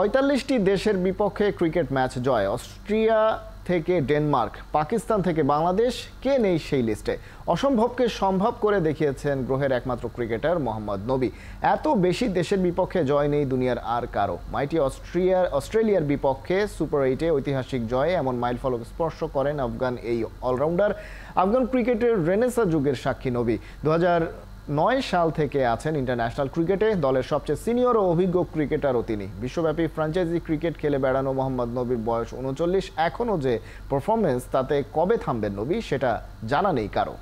পঁয়তাল্লিশটি দেশের বিপক্ষে cricket match জয় অস্ট্রিয়া থেকে ডেনমার্ক পাকিস্তান থেকে বাংলাদেশ কে নেই সেই লিস্টে অসম্ভবকে সম্ভব করে দেখিয়েছেন গ্রহের একমাত্র ক্রিকেটার মোহাম্মদ নবী এত বেশি দেশের বিপক্ষে জয় নেই দুনিয়ার আর কারো মাইটি অস্ট্রিয়ার অস্ট্রেলিয়ার বিপক্ষে সুপার এইটে ঐতিহাসিক জয়ে এমন মাইলফলক স্পর্শ করেন আফগান এই অলরাউন্ডার আফগান ক্রিকেটের রেনেসা যুগের সাক্ষী নবী দু নয় সাল থেকে আছেন ইন্টারন্যাশনাল ক্রিকেটে দলের সবচেয়ে সিনিয়র ও অভিজ্ঞ ক্রিকেটারও তিনি বিশ্বব্যাপী ফ্র্যাঞ্চাইজি ক্রিকেট খেলে বেড়ানো মোহাম্মদ নবীর বয়স উনচল্লিশ এখনও যে পারফরমেন্স তাতে কবে থামবেন নবী সেটা জানা নেই কারো